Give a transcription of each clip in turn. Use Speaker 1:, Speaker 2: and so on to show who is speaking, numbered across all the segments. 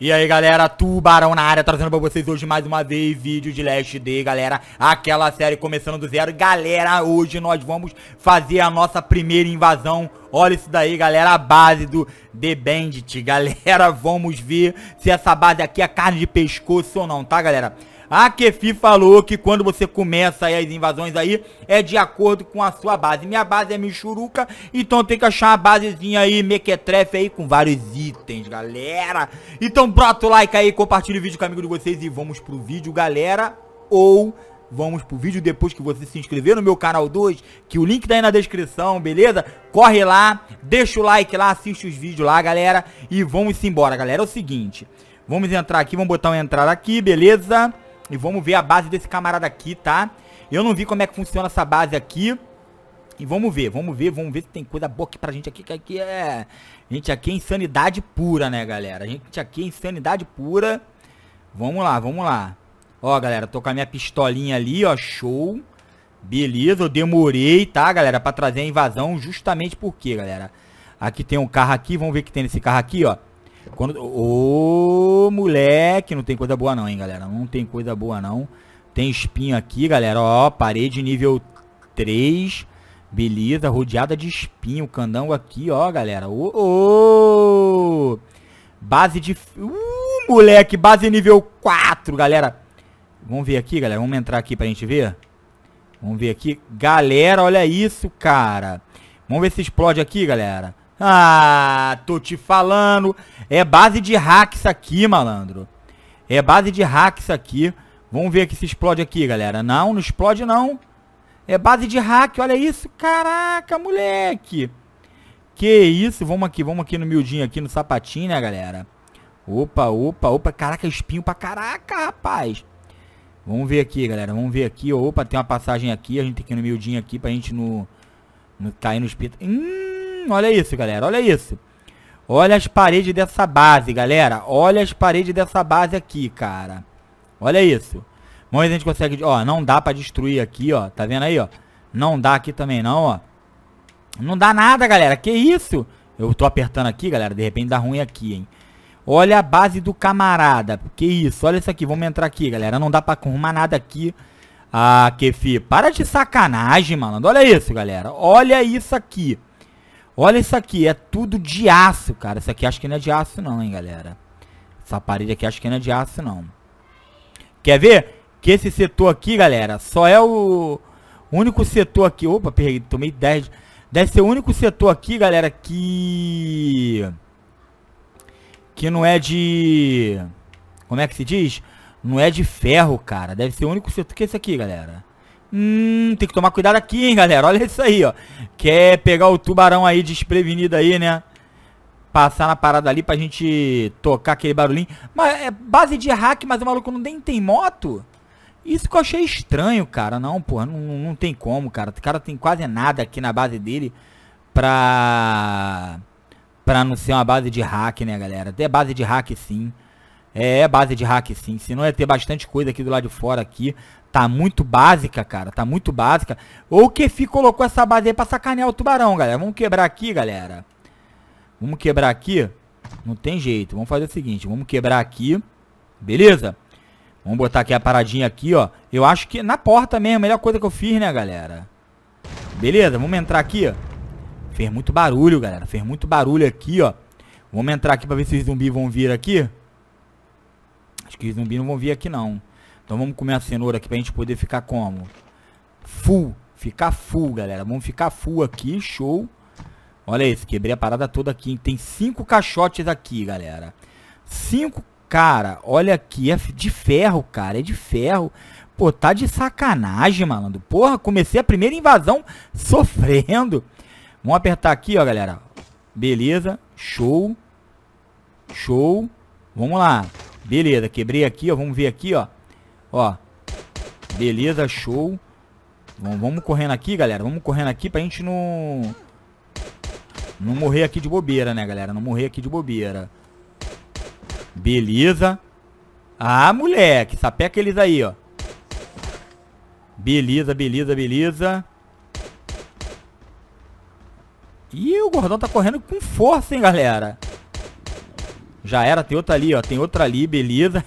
Speaker 1: E aí galera, Tubarão na área, trazendo pra vocês hoje mais uma vez vídeo de Last Day, galera Aquela série começando do zero Galera, hoje nós vamos fazer a nossa primeira invasão Olha isso daí, galera, a base do The Bandit Galera, vamos ver se essa base aqui é carne de pescoço ou não, tá galera? A Kefi falou que quando você começa aí as invasões aí, é de acordo com a sua base. Minha base é Michuruca, então tem que achar uma basezinha aí, mequetrefe aí, com vários itens, galera. Então bota o like aí, compartilha o vídeo com amigo de vocês e vamos pro vídeo, galera. Ou... Vamos pro vídeo depois que você se inscrever no meu canal 2, que o link tá aí na descrição, beleza? Corre lá, deixa o like lá, assiste os vídeos lá, galera. E vamos embora, galera. É o seguinte, vamos entrar aqui, vamos botar um entrar aqui, beleza? E vamos ver a base desse camarada aqui, tá? Eu não vi como é que funciona essa base aqui. E vamos ver, vamos ver, vamos ver se tem coisa boa aqui pra gente aqui, que aqui é... Gente, aqui é insanidade pura, né, galera? A Gente, aqui é insanidade pura. Vamos lá, vamos lá. Ó, galera, tô com a minha pistolinha ali, ó, show. Beleza, eu demorei, tá, galera, pra trazer a invasão, justamente porque, galera... Aqui tem um carro aqui, vamos ver o que tem nesse carro aqui, ó. Quando, ô, moleque, não tem coisa boa não, hein, galera. Não tem coisa boa não. Tem espinho aqui, galera. Ó, parede nível 3. Beleza, rodeada de espinho. Candango aqui, ó, galera. Ô, ô. Base de... Uh, moleque, base nível 4, galera. Vamos ver aqui, galera. Vamos entrar aqui pra gente ver. Vamos ver aqui. Galera, olha isso, cara. Vamos ver se explode aqui, galera. Ah, tô te falando. É base de hack isso aqui, malandro. É base de hack isso aqui. Vamos ver que se explode aqui, galera. Não, não explode não. É base de hack, olha isso. Caraca, moleque. Que isso. Vamos aqui, vamos aqui no miudinho, aqui no sapatinho, né, galera. Opa, opa, opa. Caraca, espinho pra caraca, rapaz. Vamos ver aqui, galera. Vamos ver aqui. Opa, tem uma passagem aqui. A gente tem que ir no miudinho aqui pra gente não, cair no espeto. Hum. Hum, olha isso, galera. Olha isso. Olha as paredes dessa base, galera. Olha as paredes dessa base aqui, cara. Olha isso. Vamos ver se a gente consegue... Ó, não dá pra destruir aqui, ó. Tá vendo aí, ó? Não dá aqui também, não, ó. Não dá nada, galera. Que isso? Eu tô apertando aqui, galera. De repente dá ruim aqui, hein. Olha a base do camarada. Que isso? Olha isso aqui. Vamos entrar aqui, galera. Não dá pra arrumar nada aqui. Ah, Kefi. Para de sacanagem, mano. Olha isso, galera. Olha isso aqui. Olha isso aqui, é tudo de aço, cara. Isso aqui acho que não é de aço não, hein, galera. Essa parede aqui acho que não é de aço não. Quer ver? Que esse setor aqui, galera, só é o único setor aqui... Opa, perdi, tomei 10... Deve ser o único setor aqui, galera, que... Que não é de... Como é que se diz? Não é de ferro, cara. Deve ser o único setor que é esse aqui, galera. Hum, tem que tomar cuidado aqui, hein, galera. Olha isso aí, ó. Quer pegar o tubarão aí desprevenido aí, né? Passar na parada ali pra gente tocar aquele barulhinho. Mas é base de hack, mas o maluco não nem tem moto? Isso que eu achei estranho, cara. Não, porra, não, não tem como, cara. O cara tem quase nada aqui na base dele pra... Pra não ser uma base de hack, né, galera? Até base de hack, sim. É, é, base de hack sim, senão ia é, ter bastante coisa aqui do lado de fora aqui. Tá muito básica, cara, tá muito básica. Ou o Kefi colocou essa base aí pra sacanear o tubarão, galera. Vamos quebrar aqui, galera. Vamos quebrar aqui. Não tem jeito, vamos fazer o seguinte, vamos quebrar aqui. Beleza? Vamos botar aqui a paradinha aqui, ó. Eu acho que na porta mesmo, melhor coisa que eu fiz, né, galera? Beleza, vamos entrar aqui, ó. Fez muito barulho, galera. Fez muito barulho aqui, ó. Vamos entrar aqui pra ver se os zumbis vão vir aqui. Acho que os zumbis não vão vir aqui não. Então vamos comer a cenoura aqui pra gente poder ficar como? Full. Ficar full, galera. Vamos ficar full aqui, show. Olha isso, quebrei a parada toda aqui. Tem cinco caixotes aqui, galera. Cinco, cara, olha aqui. É de ferro, cara. É de ferro. Pô, tá de sacanagem, malandro. Porra, comecei a primeira invasão sofrendo. Vamos apertar aqui, ó, galera. Beleza. Show. Show. Vamos lá. Beleza, quebrei aqui, ó. Vamos ver aqui, ó. Ó. Beleza, show. Vamos, vamos correndo aqui, galera. Vamos correndo aqui pra gente não... Não morrer aqui de bobeira, né, galera? Não morrer aqui de bobeira. Beleza. Ah, moleque. Sapeca eles aí, ó. Beleza, beleza, beleza. Ih, o gordão tá correndo com força, hein, galera. Já era, tem outra ali, ó. Tem outra ali, beleza.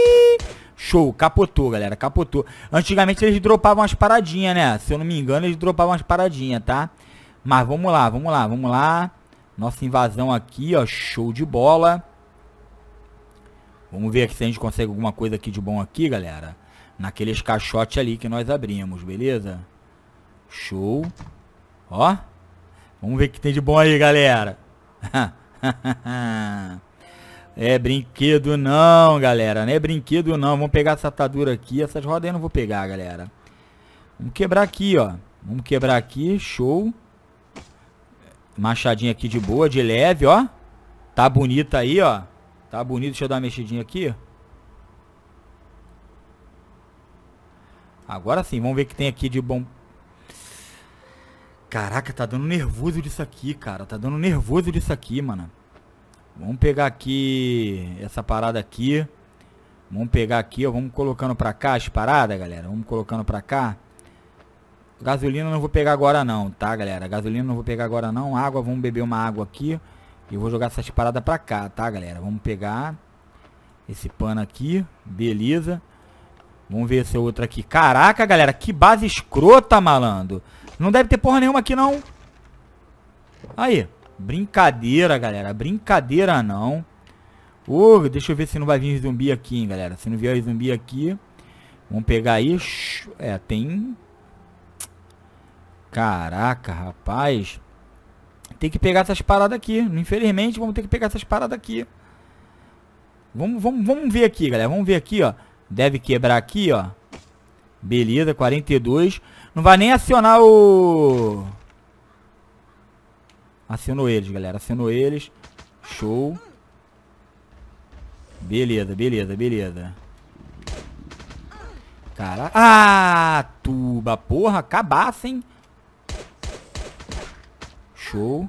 Speaker 1: Show, capotou, galera, capotou. Antigamente eles dropavam umas paradinhas, né? Se eu não me engano, eles dropavam umas paradinhas, tá? Mas vamos lá, vamos lá, vamos lá. Nossa invasão aqui, ó, show de bola. Vamos ver aqui se a gente consegue alguma coisa aqui de bom aqui, galera. Naqueles caixotes ali que nós abrimos, beleza? Show. Ó. Vamos ver o que tem de bom aí, galera. é brinquedo não, galera. Não é brinquedo não. Vamos pegar essa atadura aqui. Essas rodas eu não vou pegar, galera. Vamos quebrar aqui, ó. Vamos quebrar aqui. Show. Machadinha aqui de boa, de leve, ó. Tá bonita aí, ó. Tá bonito. Deixa eu dar uma mexidinha aqui, Agora sim, vamos ver o que tem aqui de bom Caraca, tá dando nervoso disso aqui, cara. Tá dando nervoso disso aqui, mano. Vamos pegar aqui essa parada aqui. Vamos pegar aqui, ó. Vamos colocando pra cá as paradas, galera. Vamos colocando pra cá. Gasolina não vou pegar agora não, tá, galera? Gasolina não vou pegar agora não. Água, vamos beber uma água aqui. E vou jogar essas paradas pra cá, tá, galera? Vamos pegar esse pano aqui. Beleza. Vamos ver essa é outra aqui. Caraca, galera, que base escrota, malandro. Não deve ter porra nenhuma aqui, não. Aí. Brincadeira, galera. Brincadeira, não. Oh, deixa eu ver se não vai vir zumbi aqui, hein, galera. Se não vier zumbi aqui... Vamos pegar aí... É, tem... Caraca, rapaz. Tem que pegar essas paradas aqui. Infelizmente, vamos ter que pegar essas paradas aqui. Vamos, vamos, vamos ver aqui, galera. Vamos ver aqui, ó. Deve quebrar aqui, ó. Beleza, 42. Não vai nem acionar o... Acionou eles, galera. Acionou eles. Show. Beleza, beleza, beleza. Caraca. Ah, tuba. Porra, cabaça, hein? Show.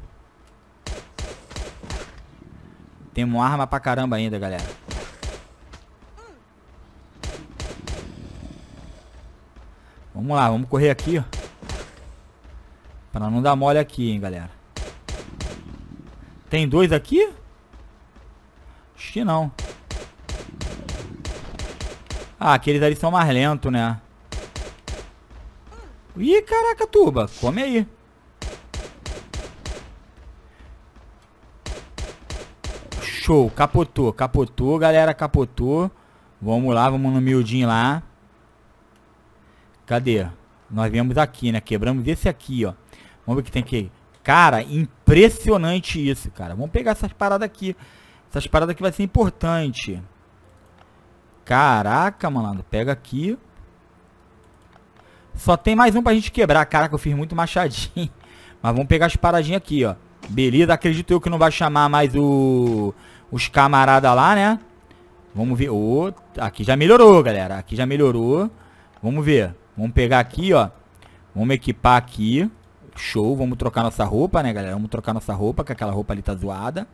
Speaker 1: Temos arma pra caramba ainda, galera. Vamos lá, vamos correr aqui, ó. Pra não dar mole aqui, hein, galera. Tem dois aqui? Acho que não. Ah, aqueles ali são mais lentos, né? Ih, caraca, tuba. Come aí. Show. Capotou, capotou, galera. Capotou. Vamos lá, vamos no miudinho lá. Cadê? Nós viemos aqui, né? Quebramos esse aqui, ó. Vamos ver o que tem aqui. Cara, impressionante isso, cara. Vamos pegar essas paradas aqui. Essas paradas aqui vai ser importante. Caraca, malandro. Pega aqui. Só tem mais um pra gente quebrar. Caraca, eu fiz muito machadinho. Mas vamos pegar as paradinhas aqui, ó. Beleza, acredito eu que não vai chamar mais o... Os camaradas lá, né? Vamos ver. Oh, aqui já melhorou, galera. Aqui já melhorou. Vamos ver. Vamos pegar aqui, ó. Vamos equipar aqui. Show, vamos trocar nossa roupa, né, galera? Vamos trocar nossa roupa, que aquela roupa ali tá zoada.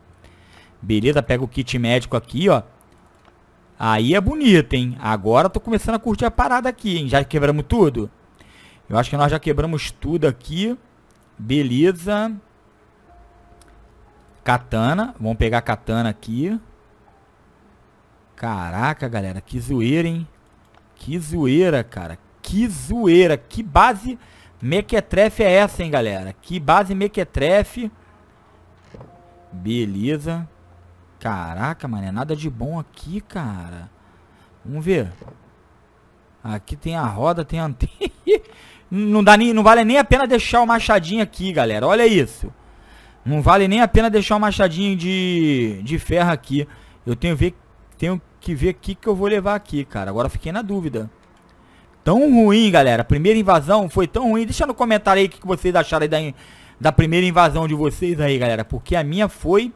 Speaker 1: Beleza, pega o kit médico aqui, ó. Aí é bonito, hein? Agora tô começando a curtir a parada aqui, hein? Já quebramos tudo? Eu acho que nós já quebramos tudo aqui. Beleza. Katana. Vamos pegar a katana aqui. Caraca, galera. Que zoeira, hein? Que zoeira, cara que zoeira, que base mequetrefe é essa, hein, galera? Que base mequetrefe. Beleza. Caraca, mano, é nada de bom aqui, cara. Vamos ver. Aqui tem a roda, tem a antena. não, dá nem, não vale nem a pena deixar o machadinho aqui, galera. Olha isso. Não vale nem a pena deixar o machadinho de, de ferro aqui. Eu tenho, ver, tenho que ver o que, que eu vou levar aqui, cara. Agora fiquei na dúvida tão ruim, galera. A primeira invasão foi tão ruim. Deixa no comentário aí o que vocês acharam aí da, da primeira invasão de vocês aí, galera. Porque a minha foi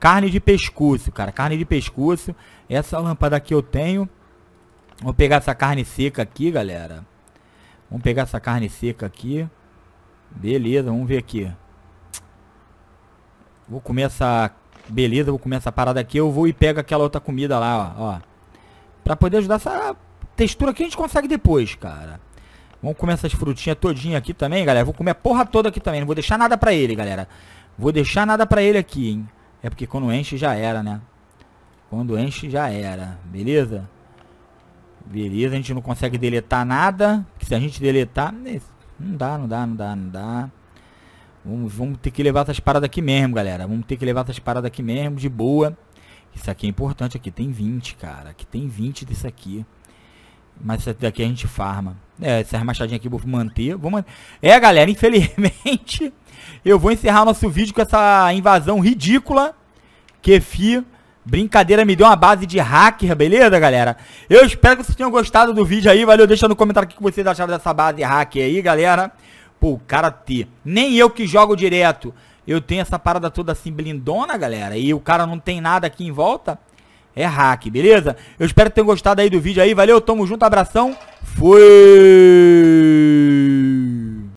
Speaker 1: carne de pescoço, cara. Carne de pescoço. Essa lâmpada aqui eu tenho. Vou pegar essa carne seca aqui, galera. Vamos pegar essa carne seca aqui. Beleza, vamos ver aqui. Vou comer essa... Beleza, vou comer essa parada aqui. Eu vou e pego aquela outra comida lá, ó. ó. Pra poder ajudar essa textura que a gente consegue depois, cara. Vamos comer essas frutinhas todinha aqui também, galera. Vou comer a porra toda aqui também. Não vou deixar nada pra ele, galera. Vou deixar nada pra ele aqui, hein. É porque quando enche já era, né? Quando enche já era. Beleza? Beleza, a gente não consegue deletar nada. Porque se a gente deletar... Né, não dá, não dá, não dá, não dá. Vamos, vamos ter que levar essas paradas aqui mesmo, galera. Vamos ter que levar essas paradas aqui mesmo, de boa. Isso aqui é importante. Aqui tem 20, cara. Aqui tem 20 disso aqui. Mas essa daqui a gente farma. É, essa machadinha aqui eu vou manter. Vou man... É, galera, infelizmente, eu vou encerrar nosso vídeo com essa invasão ridícula. Que Brincadeira, me deu uma base de hacker, beleza, galera? Eu espero que vocês tenham gostado do vídeo aí. Valeu, deixa no comentário o que vocês acharam dessa base hacker aí, galera. Pô, o cara T. Nem eu que jogo direto. Eu tenho essa parada toda assim blindona, galera. E o cara não tem nada aqui em volta é hack, beleza? Eu espero que tenham gostado aí do vídeo aí. Valeu, tamo junto, abração. Fui!